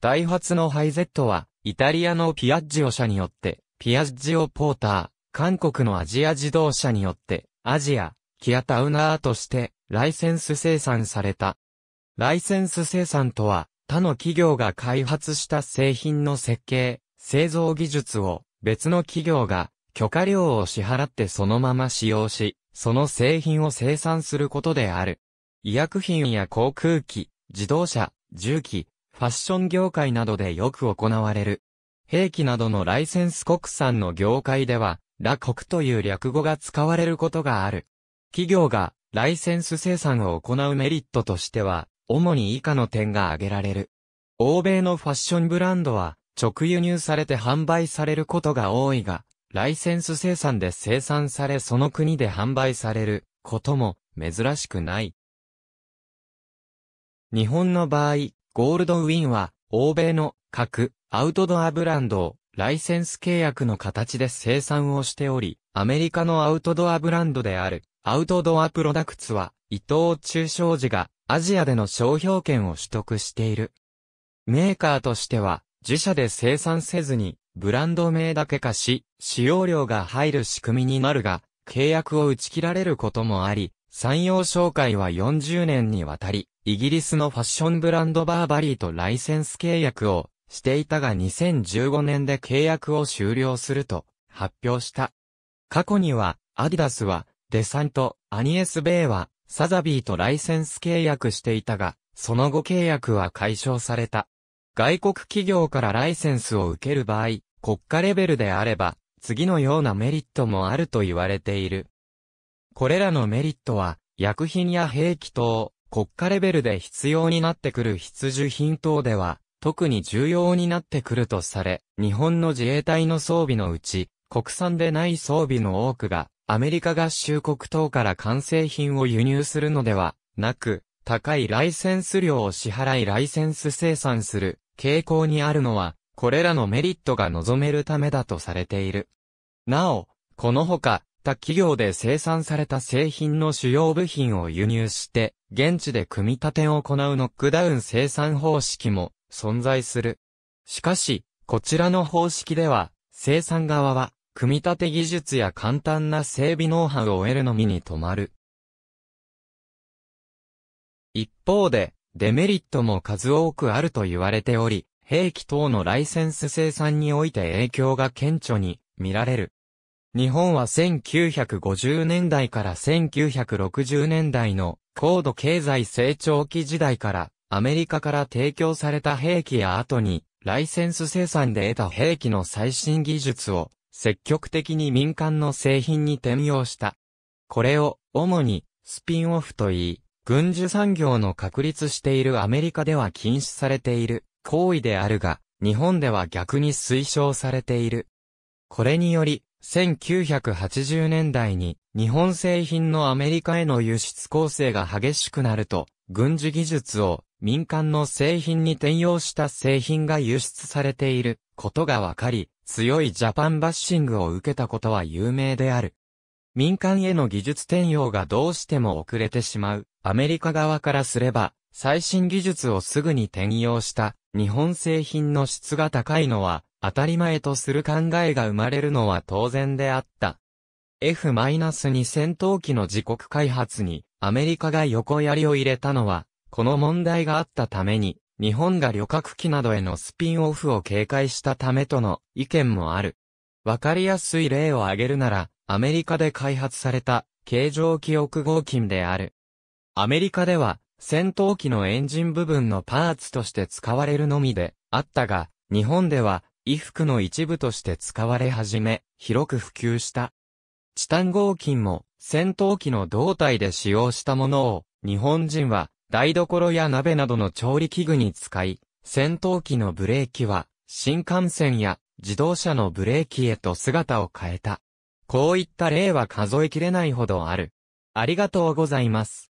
ダイハツのハイゼットは、イタリアのピアッジオ社によって、ピアッジオポーター、韓国のアジア自動車によって、アジア、キアタウナーとして、ライセンス生産された。ライセンス生産とは、他の企業が開発した製品の設計、製造技術を、別の企業が、許可料を支払ってそのまま使用し、その製品を生産することである。医薬品や航空機、自動車、重機、ファッション業界などでよく行われる。兵器などのライセンス国産の業界では、ラ国という略語が使われることがある。企業がライセンス生産を行うメリットとしては、主に以下の点が挙げられる。欧米のファッションブランドは、直輸入されて販売されることが多いが、ライセンス生産で生産されその国で販売されることも珍しくない。日本の場合、ゴールドウィンは、欧米の各アウトドアブランドをライセンス契約の形で生産をしており、アメリカのアウトドアブランドであるアウトドアプロダクツは、伊藤忠商事がアジアでの商標権を取得している。メーカーとしては、自社で生産せずに、ブランド名だけ化し、使用量が入る仕組みになるが、契約を打ち切られることもあり、産業紹介は40年にわたり、イギリスのファッションブランドバーバリーとライセンス契約をしていたが2015年で契約を終了すると発表した。過去には、アディダスは、デサント、アニエス・ベイは、サザビーとライセンス契約していたが、その後契約は解消された。外国企業からライセンスを受ける場合、国家レベルであれば、次のようなメリットもあると言われている。これらのメリットは、薬品や兵器等、国家レベルで必要になってくる必需品等では、特に重要になってくるとされ、日本の自衛隊の装備のうち、国産でない装備の多くが、アメリカ合衆国等から完成品を輸入するのではなく、高いライセンス料を支払いライセンス生産する傾向にあるのは、これらのメリットが望めるためだとされている。なお、このほか、った企業で生産された製品の主要部品を輸入して、現地で組み立てを行うノックダウン生産方式も存在する。しかし、こちらの方式では、生産側は、組み立て技術や簡単な整備ノウハウを得るのみに止まる。一方で、デメリットも数多くあると言われており、兵器等のライセンス生産において影響が顕著に見られる。日本は1950年代から1960年代の高度経済成長期時代からアメリカから提供された兵器や後にライセンス生産で得た兵器の最新技術を積極的に民間の製品に転用した。これを主にスピンオフといい、軍需産業の確立しているアメリカでは禁止されている行為であるが、日本では逆に推奨されている。これにより、1980年代に日本製品のアメリカへの輸出構成が激しくなると、軍事技術を民間の製品に転用した製品が輸出されていることがわかり、強いジャパンバッシングを受けたことは有名である。民間への技術転用がどうしても遅れてしまう。アメリカ側からすれば、最新技術をすぐに転用した日本製品の質が高いのは当たり前とする考えが生まれるのは当然であった。F-2 戦闘機の自国開発にアメリカが横槍を入れたのは、この問題があったために、日本が旅客機などへのスピンオフを警戒したためとの意見もある。わかりやすい例を挙げるなら、アメリカで開発された、形状記憶合金である。アメリカでは、戦闘機のエンジン部分のパーツとして使われるのみであったが、日本では衣服の一部として使われ始め、広く普及した。チタン合金も戦闘機の胴体で使用したものを、日本人は台所や鍋などの調理器具に使い、戦闘機のブレーキは新幹線や自動車のブレーキへと姿を変えた。こういった例は数えきれないほどある。ありがとうございます。